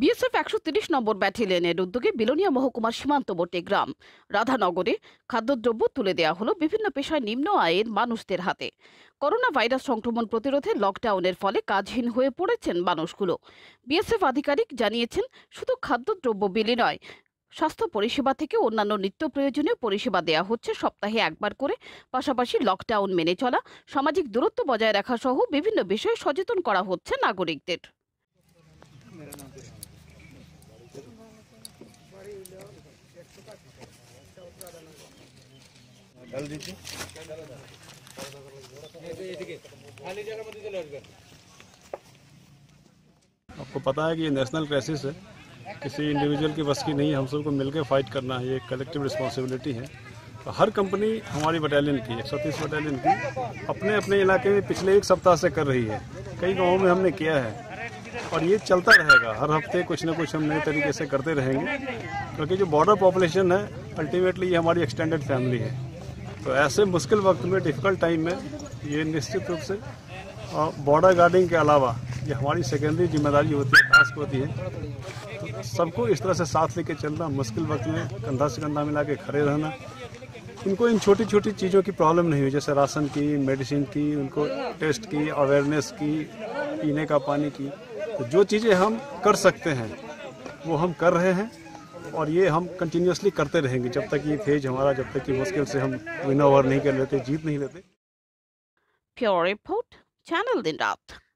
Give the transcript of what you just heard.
BSF একশো তিরিশ নম্বর ব্যাটেলিয়নের উদ্যোগে বিলোনিয়া মহকুমার সীমান্তবর্তী গ্রাম রাধানগরে খাদ্যদ্রব্য তুলে দেওয়া হলো বিভিন্ন পেশায় নিম্ন আয়ের মানুষদের হাতে করোনা ভাইরাস সংক্রমণ প্রতিরোধে লকডাউনের ফলে কাজহীন হয়ে পড়েছেন মানুষগুলো বিএসএফ আধিকারিক জানিয়েছেন শুধু খাদ্যদ্রব্য বিলি নয় স্বাস্থ্য পরিষেবা থেকে অন্যান্য নিত্য প্রয়োজনীয় পরিষেবা দেওয়া হচ্ছে সপ্তাহে একবার করে পাশাপাশি লকডাউন মেনে চলা সামাজিক দূরত্ব বজায় রাখা সহ বিভিন্ন বিষয়ে সচেতন করা হচ্ছে নাগরিকদের आपको पता है कि ये नेशनल क्राइसिस है किसी इंडिविजुअल की बस की नहीं है हम सबको मिलकर फाइट करना है ये कलेक्टिव रिस्पॉन्सिबिलिटी है तो हर कंपनी हमारी बटालियन की एक सौ तीस बटालियन की अपने अपने इलाके में पिछले एक सप्ताह से कर रही है कई गांवों में हमने किया है और ये चलता रहेगा हर हफ्ते कुछ ना कुछ हम नए तरीके से करते रहेंगे क्योंकि जो बॉर्डर पॉपुलेशन है अल्टीमेटली ये हमारी एक्सटेंडेड फैमिली है तो ऐसे मुश्किल वक्त में डिफ़िकल्ट टाइम में ये निश्चित रूप से बॉर्डर गार्डिंग के अलावा ये हमारी सेकेंडरी जिम्मेदारी होती है टास्क होती है तो सबको इस तरह से साथ लेके चलना मुश्किल वक्त में कंधा से कंधा मिला के खड़े रहना उनको इन छोटी छोटी चीज़ों की प्रॉब्लम नहीं हुई जैसे राशन की मेडिसिन की उनको टेस्ट की अवेयरनेस की पीने का पानी की तो जो चीज़ें हम कर सकते हैं वो हम कर रहे हैं और ये हम कंटिन्यूसली करते रहेंगे जब तक ये फेज हमारा जब तक ये मुश्किल से हम विन ओवर नहीं कर लेते जीत नहीं लेते प्योर रिपोर्ट चैनल दिन रात